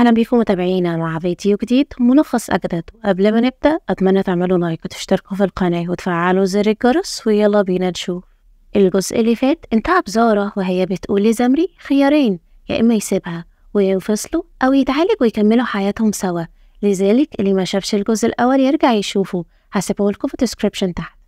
أهلا بيكم متابعينا مع فيديو جديد ملخص أجدد وقبل ما نبدأ أتمنى تعملوا لايك وتشتركوا في القناة وتفعلوا زر الجرس ويلا بينا نشوف الجزء اللي فات انتهى بزارة وهي بتقول لزمري خيارين يا إما يسيبها وينفصلوا أو يتعالج ويكملوا حياتهم سوا لذلك اللي ما شافش الجزء الأول يرجع يشوفه هسيبه لكم في الديسكربشن تحت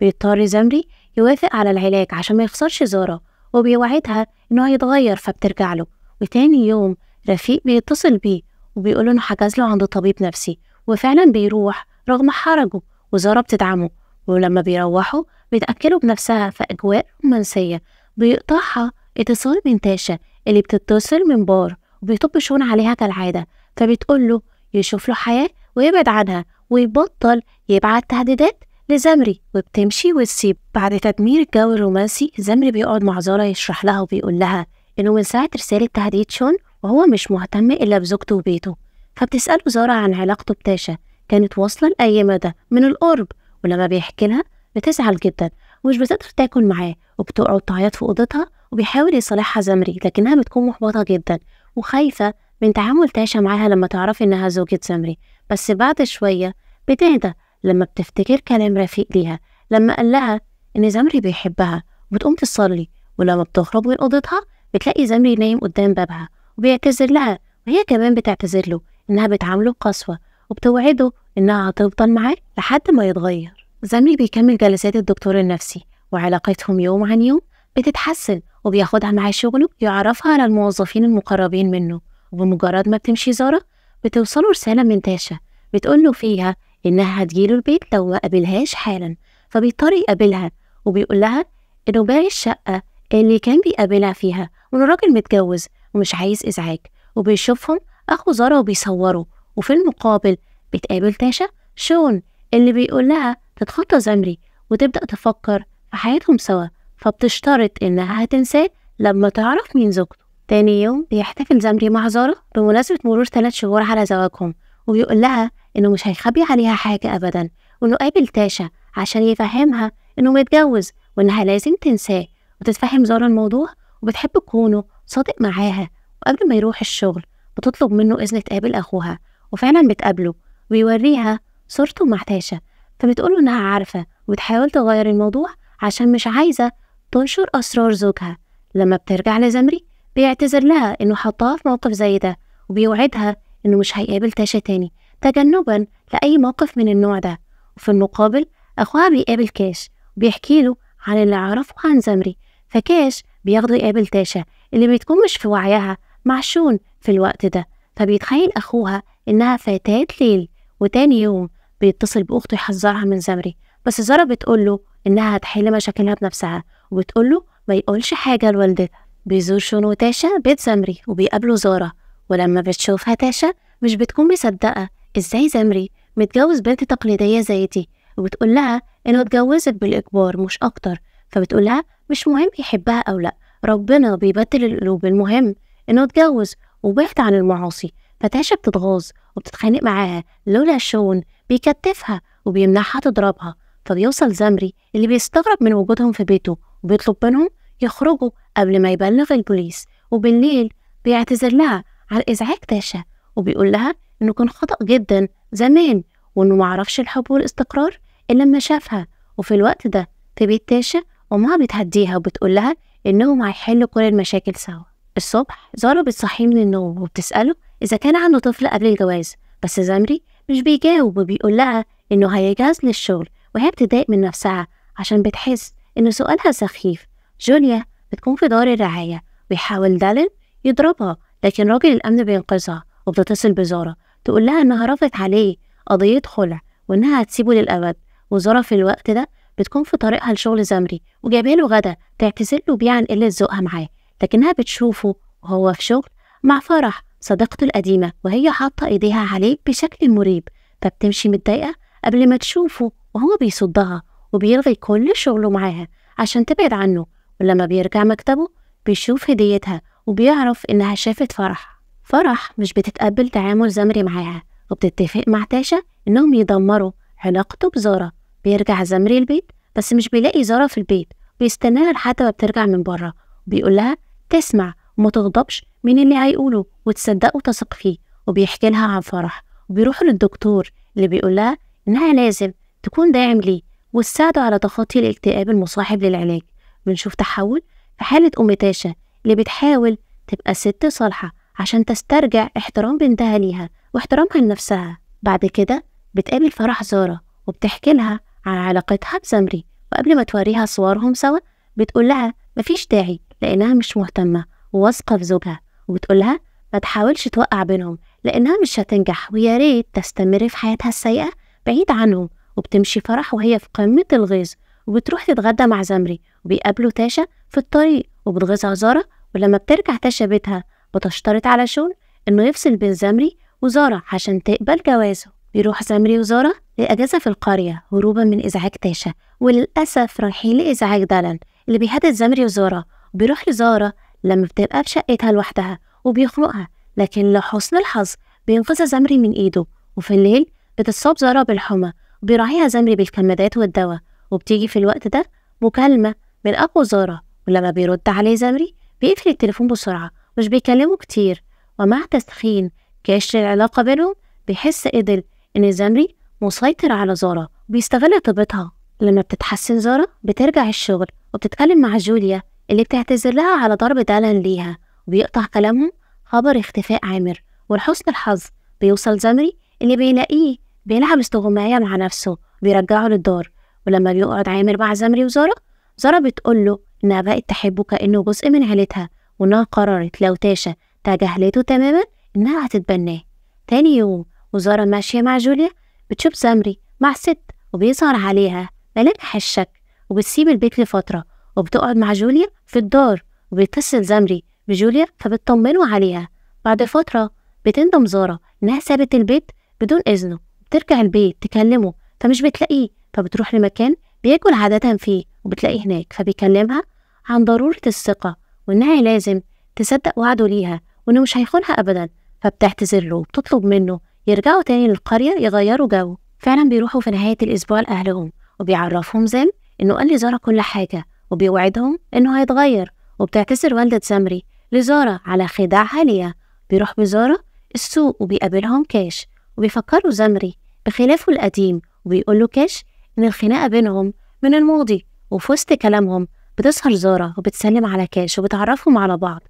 بيضطر زمري يوافق على العلاج عشان ما يخسرش زارة وبيوعدها إنه هيتغير فبترجع له وتاني يوم رفيق بيتصل بيه وبيقول له حجز له عند طبيب نفسي وفعلا بيروح رغم حرجه وزارة بتدعمه ولما بيروحوا بيتأكلوا بنفسها في أجواء رومانسية بيقطعها اتصال من تاشا اللي بتتصل من بار وبيطبشون عليها كالعادة فبتقول له يشوف له حياة ويبعد عنها ويبطل يبعت تهديدات لزمري وبتمشي وتسيب بعد تدمير الجو الرومانسي زمري بيقعد مع زارة يشرح لها وبيقول لها إنه من ساعة رسالة تهديد شون وهو مش مهتم إلا بزوجته وبيته فبتسأله زارة عن علاقته بتاشا كانت واصلة لأي مدى من القرب ولما بيحكي لها بتزعل جدا ومش بتقدر تاكل معاه وبتقعد تعيط في أوضتها وبيحاول يصالحها زمري لكنها بتكون محبطة جدا وخايفة من تعامل تاشا معاها لما تعرف إنها زوجة زمري بس بعد شوية بتهدى لما بتفتكر كلام رفيق ليها لما قال لها إن زمري بيحبها وبتقوم تصلي ولما بتخرج من أوضتها بتلاقي زمري نايم قدام بابها وبيعتذر لها وهي كمان بتعتذر له إنها بتعامله بقسوة وبتوعده إنها هتفضل معاه لحد ما يتغير زميلي بيكمل جلسات الدكتور النفسي وعلاقتهم يوم عن يوم بتتحسن وبياخدها معاه شغله يعرفها على الموظفين المقربين منه وبمجرد ما بتمشي زارة بتوصله رسالة من تاشا بتقوله فيها إنها هتجيله البيت لو ما قابلهاش حالا فبيضطر يقابلها وبيقول لها إنه باقي الشقة اللي كان بيقابلها فيها وإنه راجل متجوز ومش عايز إزعاج وبيشوفهم أخو زارا وبيصوروا وفي المقابل بتقابل تاشا شون اللي بيقول لها تتخطى زمري وتبدأ تفكر في حياتهم سوا فبتشترط إنها هتنساه لما تعرف مين زوجته تاني يوم بيحتفل زمري مع زارا بمناسبة مرور ثلاث شهور على زواجهم وبيقول لها إنه مش هيخبي عليها حاجة أبدا وإنه قابل تاشا عشان يفهمها إنه متجوز وإنها لازم تنساه وتتفهم زارا الموضوع وبتحب كونه صادق معاها وقبل ما يروح الشغل بتطلب منه إذن تقابل أخوها وفعلا بتقابله ويوريها صورته مع تاشا فبتقوله إنها عارفة وبتحاول تغير الموضوع عشان مش عايزة تنشر أسرار زوجها لما بترجع لزمري بيعتذر لها إنه حطها في موقف زي ده وبيوعدها إنه مش هيقابل تاشا تاني تجنبا لأي موقف من النوع ده وفي المقابل أخوها بيقابل كاش وبيحكي له عن اللي عرفه عن زمري فكاش بياخده يقابل تاشا اللي بتكون مش في وعيها معشون في الوقت ده فبيتخيل أخوها إنها فتاة ليل وتاني يوم بيتصل بأخته يحذرها من زمري بس زارة بتقوله إنها هتحل مشاكلها بنفسها وبتقوله ما يقولش حاجة لوالدتها بيزور شون وتاشا بيت زمري وبيقابلوا زارة ولما بتشوفها تاشا مش بتكون مصدقة إزاي زمري متجوز بنت تقليدية زي دي وبتقول لها إنه اتجوزت بالإجبار مش أكتر فبتقول لها مش مهم يحبها أو لأ ربنا بيبدل القلوب المهم إنه اتجوز وبعد عن المعاصي فتاشا بتتغاظ وبتتخانق معاها لولا شون بيكتفها وبيمنعها تضربها فبيوصل زمري اللي بيستغرب من وجودهم في بيته وبيطلب منهم يخرجوا قبل ما يبلغ البوليس وبالليل بيعتذر لها على إزعاج تاشا وبيقول لها إنه كان خطأ جدا زمان وإنه معرفش الحب والاستقرار إلا لما شافها وفي الوقت ده في بيت تاشا أمها بتهديها وبتقول لها إنهم هيحلوا كل المشاكل سوا الصبح زارة بتصحيه من النوم وبتسأله إذا كان عنده طفل قبل الجواز بس زمري مش بيجاوب وبيقول لها إنه هيجهز للشغل وهي بتضايق من نفسها عشان بتحس إن سؤالها سخيف جوليا بتكون في دار الرعاية ويحاول دالين يضربها لكن راجل الأمن بينقذها وبتتصل بزارة تقول لها إنها رفضت عليه قضية خلع وإنها هتسيبه للأبد وزارة في الوقت ده بتكون في طريقها لشغل زمري وجايباله غدا تعتذر له بيه عن قلة ذوقها معاه لكنها بتشوفه وهو في شغل مع فرح صديقته القديمة وهي حاطة ايديها عليه بشكل مريب فبتمشي متضايقة قبل ما تشوفه وهو بيصدها وبيلغي كل شغله معاها عشان تبعد عنه ولما بيرجع مكتبه بيشوف هديتها وبيعرف إنها شافت فرح فرح مش بتتقبل تعامل زمري معاها وبتتفق مع تاشا إنهم يدمروا علاقته بزارة بيرجع زمري البيت بس مش بيلاقي زارة في البيت بيستناها لحد ما بترجع من بره وبيقول لها تسمع وما تغضبش من اللي هيقوله وتصدقه وتثق فيه وبيحكي لها عن فرح وبيروحوا للدكتور اللي بيقول لها إنها لازم تكون داعم ليه وتساعده على تخطي الاكتئاب المصاحب للعلاج بنشوف تحول في حالة أم تاشا اللي بتحاول تبقى ست صالحة عشان تسترجع احترام بنتها ليها واحترامها لنفسها بعد كده بتقابل فرح زارة وبتحكي لها على علاقتها بزمري وقبل ما توريها صورهم سوا بتقول لها مفيش داعي لأنها مش مهتمة وواثقة في زوجها وبتقول لها ما تحاولش توقع بينهم لأنها مش هتنجح ويا ريت تستمر في حياتها السيئة بعيد عنهم وبتمشي فرح وهي في قمة الغيظ وبتروح تتغدى مع زمري وبيقابلوا تاشا في الطريق وبتغيظها زارة ولما بترجع تاشا بيتها بتشترط على شون إنه يفصل بين زمري وزارة عشان تقبل جوازه بيروح زمري وزارة الأجازة في القرية هروبا من إزعاج تاشا وللأسف رايحين لإزعاج دالن اللي بيهدد زمري وزارة بيروح لزارة لما بتبقى في شقتها لوحدها وبيخنقها لكن لحسن الحظ بينقذها زمري من إيده وفي الليل بتصاب زارة بالحمى وبيراعيها زمري بالكمادات والدواء وبتيجي في الوقت ده مكالمة من أبو زارة ولما بيرد عليه زمري بيقفل التليفون بسرعة مش بيكلمه كتير ومع تسخين كشر العلاقة بينهم بيحس إدل إن زمري مسيطر على زارة بيستغل طيبتها لما بتتحسن زارة بترجع الشغل وبتتكلم مع جوليا اللي بتعتذر لها على ضرب دالان ليها وبيقطع كلامهم خبر اختفاء عامر ولحسن الحظ بيوصل زمري اللي بيلاقيه بيلعب استغماية مع نفسه بيرجعه للدار ولما بيقعد عامر مع زمري وزارة زارة له إنها بقت تحبه كأنه جزء من عيلتها وإنها قررت لو تاشا تجاهلته تماما إنها هتتبناه تاني يوم وزارة ماشية مع جوليا بتشوف سمري مع ست وبيظهر عليها ملامح الشك وبتسيب البيت لفترة وبتقعد مع جوليا في الدار وبيتصل زمري بجوليا فبتطمنه عليها بعد فترة بتندم زارة إنها سابت البيت بدون إذنه بترجع البيت تكلمه فمش بتلاقيه فبتروح لمكان بياكل عادة فيه وبتلاقيه هناك فبيكلمها عن ضرورة الثقة وإنها لازم تصدق وعده ليها وإنه مش هيخونها أبدا فبتعتذر له وبتطلب منه يرجعوا تاني للقرية يغيروا جو فعلا بيروحوا في نهاية الأسبوع لأهلهم وبيعرفهم زم إنه قال لزارة كل حاجة وبيوعدهم إنه هيتغير وبتعتذر والدة سمري لزارة على خداعها ليها بيروح بزارة السوق وبيقابلهم كاش وبيفكروا زمري بخلافه القديم وبيقول له كاش إن الخناقة بينهم من الماضي وفي وسط كلامهم بتسهر زارة وبتسلم على كاش وبتعرفهم على بعض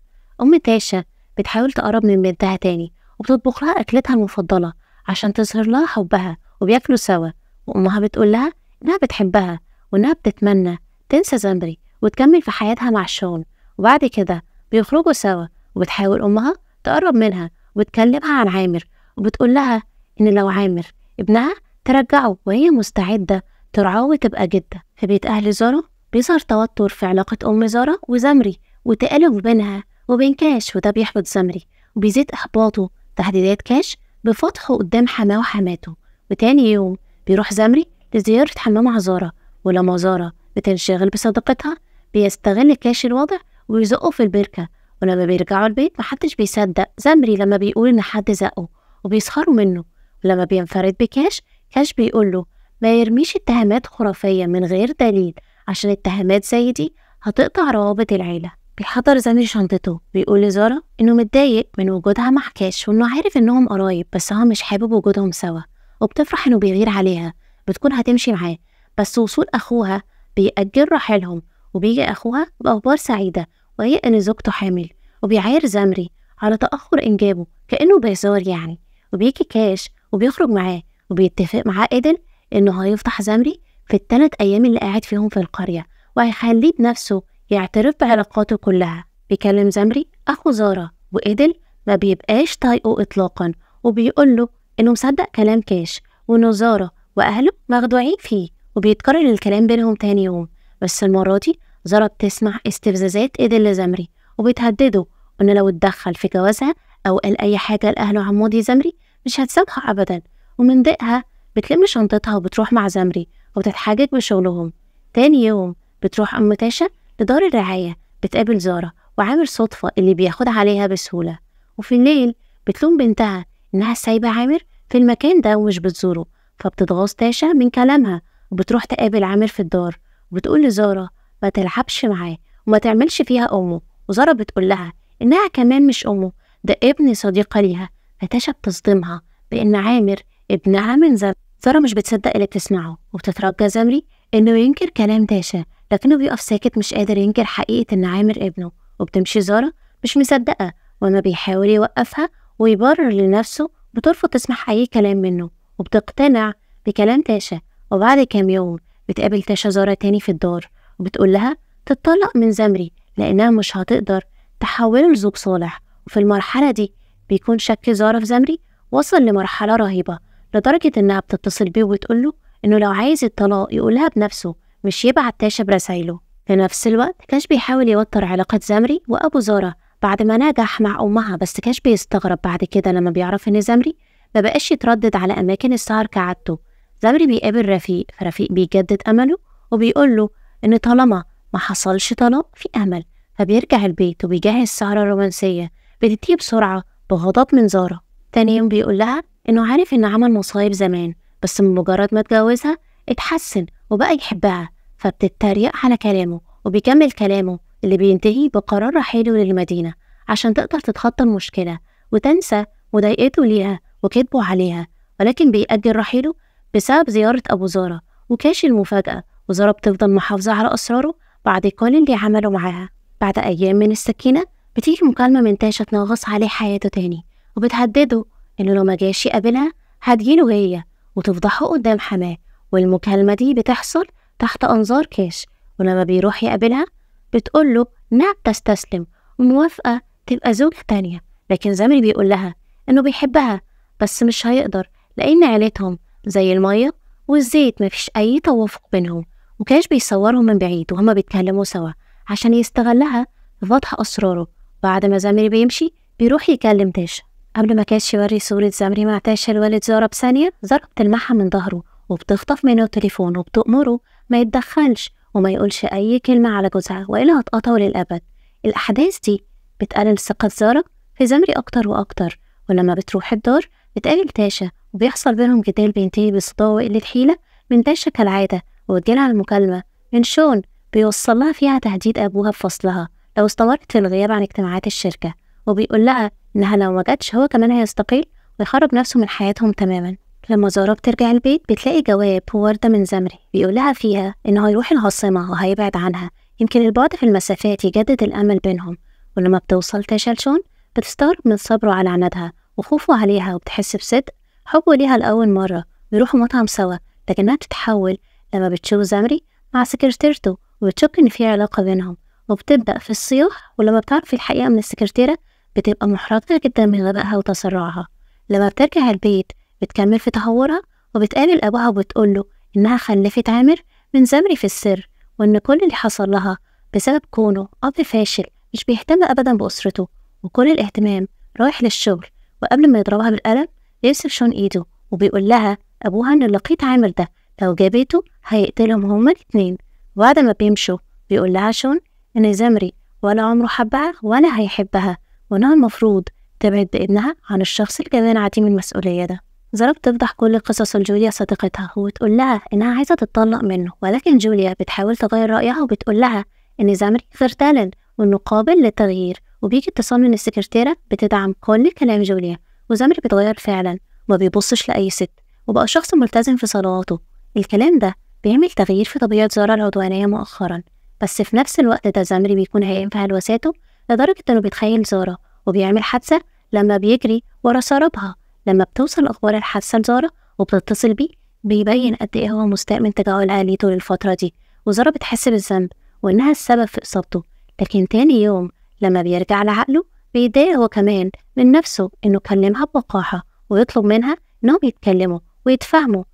أم تاشا بتحاول تقرب من بنتها تاني وبتطبخ لها أكلتها المفضلة عشان تظهر لها حبها وبياكلوا سوا وأمها بتقول لها إنها بتحبها وإنها بتتمنى تنسى زمبري وتكمل في حياتها مع الشغل وبعد كده بيخرجوا سوا وبتحاول أمها تقرب منها وبتكلمها عن عامر وبتقول لها إن لو عامر ابنها ترجعه وهي مستعدة ترعاه وتبقى جدة في بيت أهل زارة بيظهر توتر في علاقة أم زارة وزمري وتقلب بينها وبين كاش وده بيحبط زمري وبيزيد إحباطه تحديدات كاش بفضحه قدام حماه وحماته وتاني يوم بيروح زمري لزيارة حمام عزارة ولما زارة بتنشغل بصداقتها بيستغل كاش الوضع ويزقه في البركة ولما بيرجعوا البيت محدش بيصدق زمري لما بيقول إن حد زقه وبيسخروا منه ولما بينفرد بكاش كاش بيقوله ما يرميش اتهامات خرافية من غير دليل عشان اتهامات زي دي هتقطع روابط العيلة بيحضر زاني شنطته بيقول لزارة إنه متضايق من وجودها مع كاش وإنه عارف إنهم قرايب بس هو مش حابب وجودهم سوا وبتفرح إنه بيغير عليها بتكون هتمشي معاه بس وصول أخوها بيأجل رحيلهم وبيجي أخوها بأخبار سعيدة وهي إن زوجته حامل وبيعاير زمري على تأخر إنجابه كأنه بيزار يعني وبيجي كاش وبيخرج معاه وبيتفق معاه إيدن إنه هيفضح زمري في التلات أيام اللي قاعد فيهم في القرية وهيخليه بنفسه يعترف بعلاقاته كلها بيكلم زمري أخو زارة وإدل ما بيبقاش طايقه إطلاقا وبيقول له إنه مصدق كلام كاش وإنه زارة وأهله مخدوعين فيه وبيتكرر الكلام بينهم تاني يوم بس المرة دي زارة بتسمع استفزازات إدل لزمري وبتهدده إنه لو اتدخل في جوازها أو قال أي حاجة لأهله عن ماضي زمري مش هتسامحه أبدا ومن ضيقها بتلم شنطتها وبتروح مع زمري وبتتحجج بشغلهم تاني يوم بتروح أم تاشا دار الرعاية بتقابل زارة وعامر صدفة اللي بياخدها عليها بسهولة وفي الليل بتلوم بنتها إنها سايبة عامر في المكان ده ومش بتزوره فبتتغاظ تاشا من كلامها وبتروح تقابل عامر في الدار وبتقول لزارة ما تلعبش معاه وما تعملش فيها أمه وزارة بتقول لها إنها كمان مش أمه ده ابن صديقة ليها فتاشا بتصدمها بإن عامر ابنها من زمان زارة مش بتصدق اللي بتسمعه وبتترجى زمري إنه ينكر كلام تاشا لكنه بيقف ساكت مش قادر ينكر حقيقة إن عامر ابنه وبتمشي زارة مش مصدقة وما بيحاول يوقفها ويبرر لنفسه بترفض تسمح أي كلام منه وبتقتنع بكلام تاشا وبعد كام يوم بتقابل تاشا زارة تاني في الدار وبتقول لها تتطلق من زمري لأنها مش هتقدر تحوله لزوج صالح وفي المرحلة دي بيكون شك زارة في زمري وصل لمرحلة رهيبة لدرجة إنها بتتصل بيه وتقوله إنه لو عايز الطلاق يقولها بنفسه مش يبعت تاشا برسايله في نفس الوقت كاش بيحاول يوتر علاقة زمري وأبو زارة بعد ما نجح مع أمها بس كاش بيستغرب بعد كده لما بيعرف إن زمري ما بقاش يتردد على أماكن السهر كعادته زمري بيقابل رفيق فرفيق بيجدد أمله وبيقول له إن طالما ما حصلش طلاق في أمل فبيرجع البيت وبيجهز سهرة رومانسية بتتيه بسرعة بغضب من زارة تاني يوم بيقول لها إنه عارف إن عمل مصايب زمان بس من مجرد ما اتجوزها اتحسن وبقى يحبها فبتتريق على كلامه وبيكمل كلامه اللي بينتهي بقرار رحيله للمدينة عشان تقدر تتخطى المشكلة وتنسى مضايقته ليها وكذبه عليها ولكن بيأجل رحيله بسبب زيارة أبو زارة وكاش المفاجأة وزارة بتفضل محافظة على أسراره بعد كل اللي عمله معاها بعد أيام من السكينة بتيجي مكالمة من تاشا تنغص عليه حياته تاني وبتهدده إنه لو ما جاش يقابلها هتجيله هي وتفضحه قدام حماه والمكالمة دي بتحصل تحت أنظار كاش ولما بيروح يقابلها بتقول له إنها نعم، بتستسلم وموافقة تبقى زوجة تانية لكن زمري بيقول لها إنه بيحبها بس مش هيقدر لأن عيلتهم زي المية والزيت مفيش أي توافق بينهم وكاش بيصورهم من بعيد وهما بيتكلموا سوا عشان يستغلها في فتح أسراره بعد ما زمري بيمشي بيروح يكلم تاشا قبل ما كاش يوري صورة زمري مع تاشا الوالد زارة بثانية زارة بتلمحها من ظهره وبتخطف منه التليفون وبتأمره ما يتدخلش وما يقولش أي كلمة على جوزها وإلا هتقطعه للأبد الأحداث دي بتقلل ثقة زارة في زمري أكتر وأكتر ولما بتروح الدار بتقابل تاشا وبيحصل بينهم جدال بينتهي بصداع وقلة حيلة من تاشا كالعادة وبتجيلها المكالمة من شون بيوصلها فيها تهديد أبوها بفصلها لو استمرت في الغياب عن اجتماعات الشركة وبيقول لها إنها لو مجتش هو كمان هيستقيل ويخرج نفسه من حياتهم تماما لما زارة بترجع البيت بتلاقي جواب ووردة من زمري بيقولها فيها إن هيروح العاصمة وهيبعد عنها يمكن البعد في المسافات يجدد الأمل بينهم ولما بتوصل تشلشون بتستغرب من صبره على عنادها وخوفه عليها وبتحس بصدق حبه ليها لأول مرة بيروحوا مطعم سوا لكنها بتتحول لما بتشوف زمري مع سكرتيرته وبتشك إن في علاقة بينهم وبتبدأ في الصياح ولما بتعرف الحقيقة من السكرتيرة بتبقى محرجة جدا من غبائها وتسرعها لما بترجع البيت بتكمل في تهورها وبتقابل أبوها وبتقول له إنها خلفت عامر من زمري في السر وإن كل اللي حصل لها بسبب كونه أب فاشل مش بيهتم أبدا بأسرته وكل الاهتمام رايح للشغل وقبل ما يضربها بالقلم بيمسك شون إيده وبيقول لها أبوها إن لقيت عامر ده لو جابته هيقتلهم هما الاتنين وبعد ما بيمشوا بيقول لها شون إن زمري ولا عمره حبها ولا هيحبها وإنها المفروض تبعد بابنها عن الشخص الجبان عتيم عديم المسؤولية ده زرب بتفضح كل قصص لجوليا صديقتها وتقول لها إنها عايزة تتطلق منه ولكن جوليا بتحاول تغير رأيها وبتقول لها إن زامري تالنت وإنه قابل للتغيير وبيجي اتصال من السكرتيرة بتدعم كل كلام جوليا وزامري بيتغير فعلا ما بيبصش لأي ست وبقى شخص ملتزم في صلواته الكلام ده بيعمل تغيير في طبيعة زارا العدوانية مؤخرا بس في نفس الوقت ده زامري بيكون هيئم في هلوساته لدرجة إنه بيتخيل زارا وبيعمل حادثة لما بيجري ورا سربها لما بتوصل أخبار الحادثة لزارة وبتتصل بيه بيبين قد إيه هو مستاء من تجاهل آليته للفترة دي وزارة بتحس بالذنب وإنها السبب في إصابته لكن تاني يوم لما بيرجع لعقله بيتضايق هو كمان من نفسه إنه كلمها بوقاحة ويطلب منها إنهم يتكلموا ويتفاهموا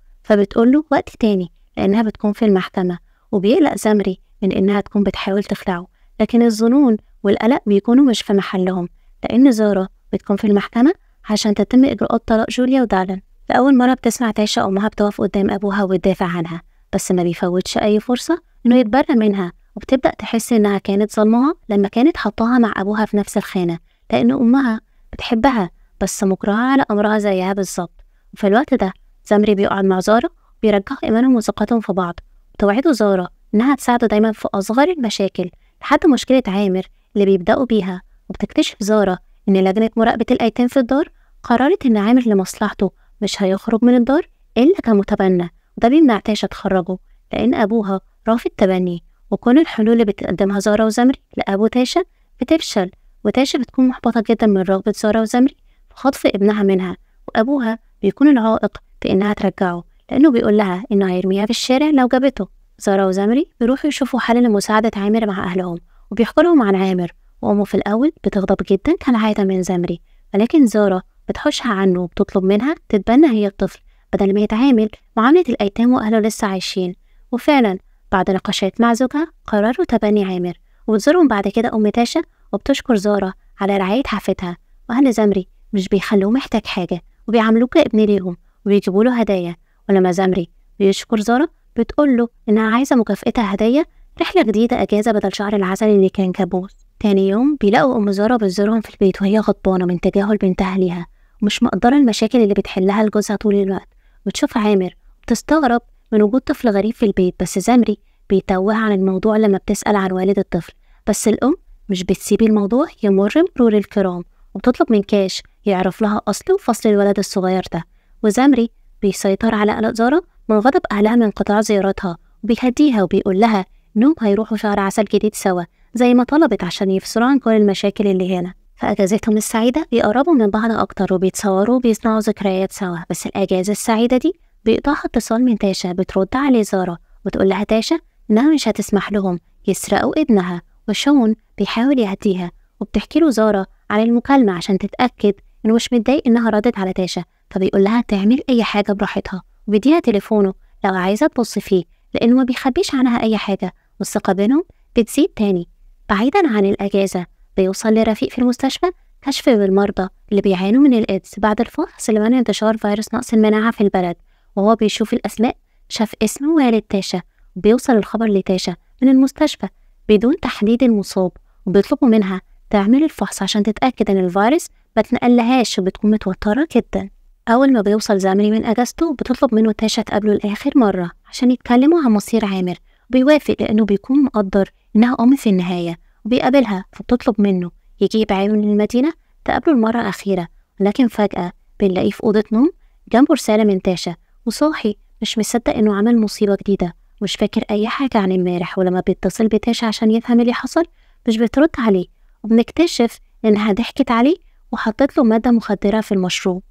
له وقت تاني لأنها بتكون في المحكمة وبيقلق زمري من إنها تكون بتحاول تخلعه لكن الظنون والقلق بيكونوا مش في محلهم لأن زارة بتكون في المحكمة عشان تتم إجراءات طلاق جوليا ودالان لأول مرة بتسمع تايشا أمها بتقف قدام أبوها وتدافع عنها بس ما بيفوتش أي فرصة إنه يتبرى منها وبتبدأ تحس إنها كانت ظلمها لما كانت حطاها مع أبوها في نفس الخانة لأن أمها بتحبها بس مكرهة على أمرها زيها بالظبط وفي الوقت ده زمري بيقعد مع زارة بيرجعوا إيمانهم وثقتهم في بعض وتوعدوا زارة إنها تساعده دايما في أصغر المشاكل لحد مشكلة عامر اللي بيبدأوا بيها وبتكتشف زارة إن لجنة مراقبة الأيتام في الدار قررت إن عامر لمصلحته مش هيخرج من الدار إلا كمتبنى وده بيمنع تاشا تخرجه لأن أبوها رافض تبني وكل الحلول اللي بتقدمها زارا وزمري لأبو تاشا بتفشل وتاشا بتكون محبطة جدا من رغبة زارا وزمري في خطف ابنها منها وأبوها بيكون العائق في إنها ترجعه لأنه بيقول لها إنه هيرميها في الشارع لو جابته زارا وزمري بيروحوا يشوفوا حل لمساعدة عامر مع أهلهم وبيحكوا لهم عن عامر وأمه في الأول بتغضب جدا كالعادة من زمري ولكن زارا بتحوشها عنه وبتطلب منها تتبنى هي الطفل بدل ما يتعامل معاملة الأيتام وأهله لسه عايشين وفعلا بعد نقاشات مع زوجها قرروا تبني عامر وبتزورهم بعد كده أم تاشا وبتشكر زارة على رعاية حافتها وأهل زمري مش بيخلوه محتاج حاجة وبيعاملوه كابن ليهم وبيجيبوا له هدايا ولما زمري بيشكر زارة بتقول له إنها عايزة مكافأتها هدايا رحلة جديدة أجازة بدل شهر العسل اللي كان كابوس تاني يوم بيلاقوا أم زارة بتزورهم في البيت وهي غضبانة من تجاهل بنتها ليها ومش مقدرة المشاكل اللي بتحلها لجوزها طول الوقت وتشوف عامر بتستغرب من وجود طفل غريب في البيت بس زمري بيتوه عن الموضوع لما بتسأل عن والد الطفل بس الأم مش بتسيب الموضوع يمر مرور الكرام وبتطلب من كاش يعرف لها أصل وفصل الولد الصغير ده وزمري بيسيطر على قلق زارة من غضب أهلها من قطع زيارتها وبيهديها وبيقول لها إنهم هيروحوا شهر عسل جديد سوا زي ما طلبت عشان يفصلوا عن كل المشاكل اللي هنا فأجازتهم السعيدة بيقربوا من بعض أكتر وبيتصوروا وبيصنعوا ذكريات سوا بس الأجازة السعيدة دي بيقطعها اتصال من تاشا بترد عليه زارة وتقول لها تاشا إنها مش هتسمح لهم يسرقوا ابنها وشون بيحاول يعديها وبتحكي له زارة عن المكالمة عشان تتأكد إنه مش متضايق إنها ردت على تاشا فبيقول لها تعمل أي حاجة براحتها وبيديها تليفونه لو عايزة تبص فيه لأنه ما بيخبيش عنها أي حاجة والثقة بينهم بتزيد تاني بعيدا عن الأجازة بيوصل لرفيق في المستشفى كشف للمرضى اللي بيعانوا من الإيدز بعد الفحص اللي منع انتشار فيروس نقص المناعة في البلد وهو بيشوف الأسماء شاف اسم والد تاشا بيوصل الخبر لتاشا من المستشفى بدون تحديد المصاب وبيطلبوا منها تعمل الفحص عشان تتأكد إن الفيروس ما تنقلهاش وبتكون متوترة جدا أول ما بيوصل زامري من أجازته بتطلب منه تاشا تقابله لآخر مرة عشان يتكلموا عن مصير عامر بيوافق لأنه بيكون مقدر إنها أم في النهاية وبيقابلها فبتطلب منه يجيب عامل المدينة تقابله المرة الأخيرة لكن فجأة بنلاقيه في أوضة نوم جنبه رسالة من تاشا وصاحي مش مصدق إنه عمل مصيبة جديدة مش فاكر أي حاجة عن امبارح ولما بيتصل بتاشا عشان يفهم اللي حصل مش بترد عليه وبنكتشف إنها ضحكت عليه وحطت له مادة مخدرة في المشروب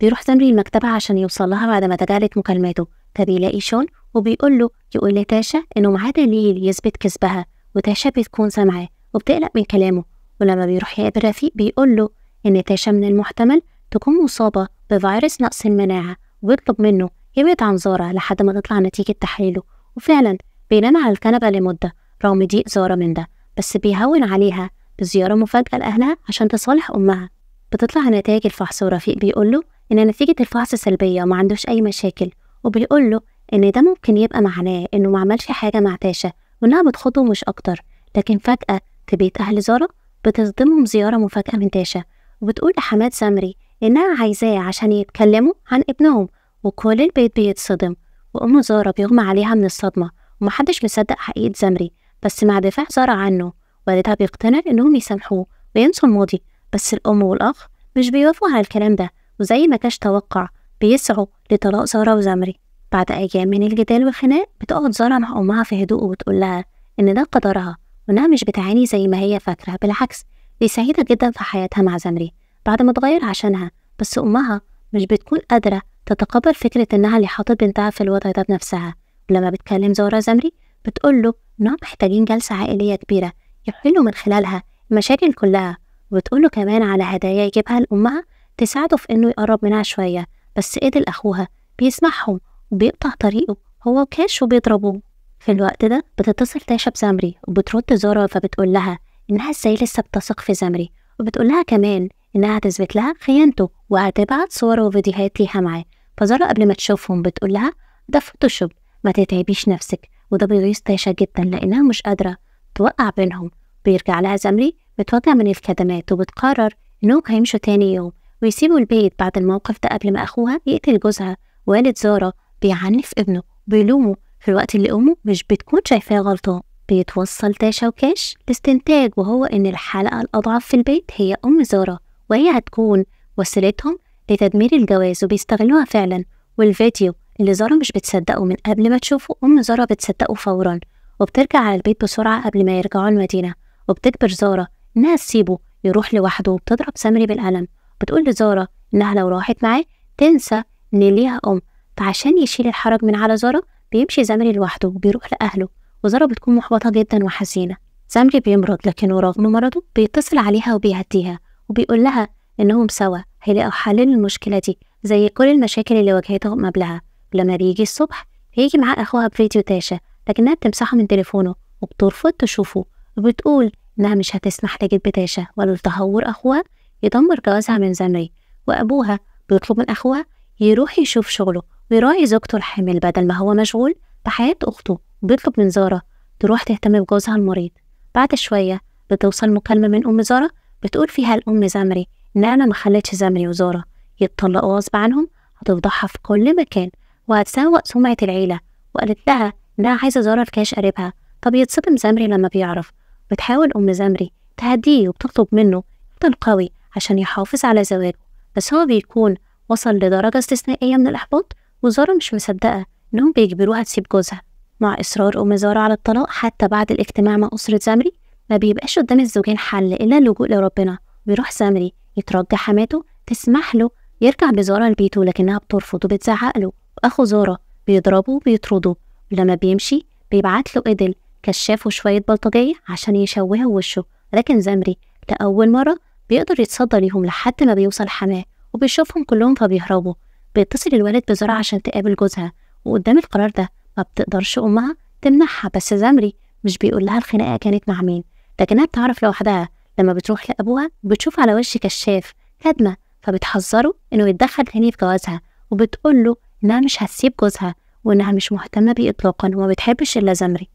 بيروح تمري المكتبة عشان يوصلها بعد ما تجعلت مكالماته فبيلاقي شون وبيقول له يقول لتاشا إنه معاه دليل يثبت كذبها وتاشا بتكون سامعاه وبتقلق من كلامه ولما بيروح يقابل رفيق بيقول له إن تاشا من المحتمل تكون مصابة بفيروس نقص المناعة ويطلب منه يبعد عن زارة لحد ما تطلع نتيجة تحليله وفعلا بينام على الكنبة لمدة رغم ضيق زارة من ده بس بيهون عليها بزيارة مفاجأة لأهلها عشان تصالح أمها بتطلع نتائج الفحص ورفيق بيقول له إن نتيجة الفحص سلبية وما عندوش أي مشاكل وبيقول له إن ده ممكن يبقى معناه إنه ما عملش حاجة مع تاشا وإنها بتخطه مش أكتر لكن فجأة في بيت أهل زارة بتصدمهم زيارة مفاجأة من تاشا وبتقول لحماد سمري إنها عايزاه عشان يتكلموا عن ابنهم وكل البيت بيتصدم وأم زارة بيغمى عليها من الصدمة ومحدش مصدق حقيقة زمري بس مع دفاع زارة عنه والدها بيقتنع إنهم يسامحوه وينسوا الماضي بس الأم والأخ مش بيوافقوا على الكلام ده وزي ما كاش توقع بيسعوا لطلاق زارة وزمري بعد أيام من الجدال والخناق بتقعد زارة مع أمها في هدوء وبتقول لها إن ده قدرها وإنها مش بتعاني زي ما هي فاكرة بالعكس دي سعيدة جدا في حياتها مع زمري بعد ما اتغير عشانها بس أمها مش بتكون قادرة تتقبل فكرة إنها اللي حاطط بنتها في الوضع ده بنفسها ولما بتكلم زورا زمري بتقول له إنهم محتاجين جلسة عائلية كبيرة يحلوا من خلالها المشاكل كلها وبتقول له كمان على هدايا يجيبها لأمها تساعده في إنه يقرب منها شوية بس إيد أخوها بيسمعهم وبيقطع طريقه هو كاش وبيضربوه في الوقت ده بتتصل تاشا بزمري وبترد زارا فبتقول لها إنها إزاي لسه بتثق في زمري وبتقول لها كمان إنها هتثبت لها خيانته وهتبعت صور وفيديوهات ليها معاه فزارا قبل ما تشوفهم بتقول لها ده فوتوشوب ما تتعبيش نفسك وده بيغيظ تاشا جدا لأنها مش قادرة توقع بينهم بيرجع لها زمري متوجع من الخدمات وبتقرر إنهم هيمشوا تاني يوم ويسيبوا البيت بعد الموقف ده قبل ما أخوها يقتل جوزها والد زارا بيعنف ابنه بيلومه في الوقت اللي أمه مش بتكون شايفاه غلطان بيتوصل تاشا وكاش لاستنتاج وهو إن الحلقة الأضعف في البيت هي أم زارة وهي هتكون وسيلتهم لتدمير الجواز وبيستغلوها فعلا والفيديو اللي زارة مش بتصدقه من قبل ما تشوفه أم زارة بتصدقه فورا وبترجع على البيت بسرعة قبل ما يرجعوا المدينة وبتجبر زارة إنها تسيبه يروح لوحده وبتضرب سمري بالقلم بتقول لزارة إنها لو راحت معاه تنسى إن ليها أم فعشان يشيل الحرج من على زارة بيمشي زمري لوحده وبيروح لأهله وزارة بتكون محبطة جدا وحزينة زمري بيمرض لكن ورغم مرضه بيتصل عليها وبيهديها وبيقول لها إنهم سوا هيلاقوا حل للمشكلة دي زي كل المشاكل اللي واجهتهم قبلها ولما بيجي الصبح بيجي معاه أخوها بفيديو تاشا لكنها بتمسحه من تليفونه وبترفض تشوفه وبتقول إنها مش هتسمح لجد بتاشا ولا لتهور أخوها يدمر جوازها من زمري وأبوها بيطلب من أخوها يروح يشوف شغله برأي زوجته الحامل بدل ما هو مشغول بحياة أخته بيطلب من زارة تروح تهتم بجوزها المريض بعد شوية بتوصل مكالمة من أم زارة بتقول فيها لأم زمري إن أنا مخلتش زمري وزارة يتطلقوا غصب عنهم هتفضحها في كل مكان وهتسوق سمعة العيلة وقالت لها إنها عايزة زارة لكاش قريبها طب يتصدم زمري لما بيعرف بتحاول أم زمري تهديه وبتطلب منه يفضل قوي عشان يحافظ على زواجه بس هو بيكون وصل لدرجة استثنائية من الإحباط وزارة مش مصدقة إنهم بيجبروها تسيب جوزها مع إصرار أم زارة على الطلاق حتى بعد الاجتماع مع أسرة زمري ما بيبقاش قدام الزوجين حل إلا اللجوء لربنا بيروح زمري يترجى حماته تسمح له يرجع بزارة لبيته لكنها بترفض وبتزعق له وأخو زارة بيضربه وبيطرده ولما بيمشي بيبعت له إدل كشاف وشوية بلطجية عشان يشوهوا وشه لكن زمري لأول مرة بيقدر يتصدى ليهم لحد ما بيوصل حماه وبيشوفهم كلهم فبيهربوا بيتصل الوالد بزارة عشان تقابل جوزها وقدام القرار ده ما بتقدرش أمها تمنعها بس زمري مش بيقول لها الخناقة كانت مع مين لكنها بتعرف لوحدها لما بتروح لأبوها بتشوف على وش كشاف كدمة فبتحذره إنه يتدخل تاني في جوازها وبتقول له إنها مش هتسيب جوزها وإنها مش مهتمة بيه إطلاقا وما بتحبش إلا زمري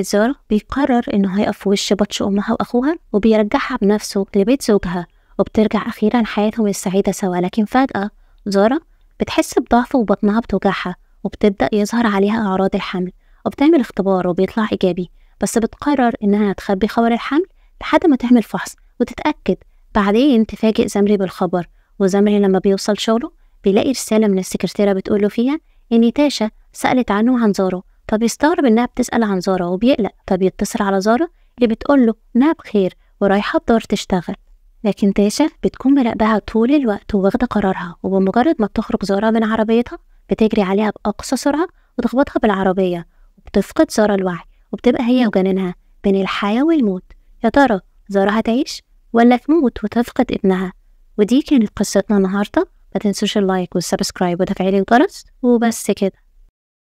زارا بيقرر إنه هيقف في وش بطش أمها وأخوها وبيرجعها بنفسه لبيت زوجها وبترجع أخيرا حياتهم السعيدة سوا لكن فجأة زارة بتحس بضعف وبطنها بتوجعها وبتبدأ يظهر عليها أعراض الحمل وبتعمل اختبار وبيطلع إيجابي بس بتقرر إنها تخبي خبر الحمل لحد ما تعمل فحص وتتأكد بعدين تفاجئ زمري بالخبر وزمري لما بيوصل شغله بيلاقي رسالة من السكرتيرة بتقوله فيها إن تاشا سألت عنه وعن زارة فبيستغرب إنها بتسأل عن زارة وبيقلق فبيتصل على زارة اللي بتقوله إنها بخير ورايحة الدار تشتغل لكن تاشا بتكون مراقبها طول الوقت وواخدة قرارها وبمجرد ما بتخرج زارة من عربيتها بتجري عليها بأقصى سرعة وتخبطها بالعربية وبتفقد زارة الوعي وبتبقى هي وجنينها بين الحياة والموت يا ترى زارة هتعيش ولا تموت وتفقد ابنها ودي كانت قصتنا النهاردة ما تنسوش اللايك والسبسكرايب وتفعيل الجرس وبس كده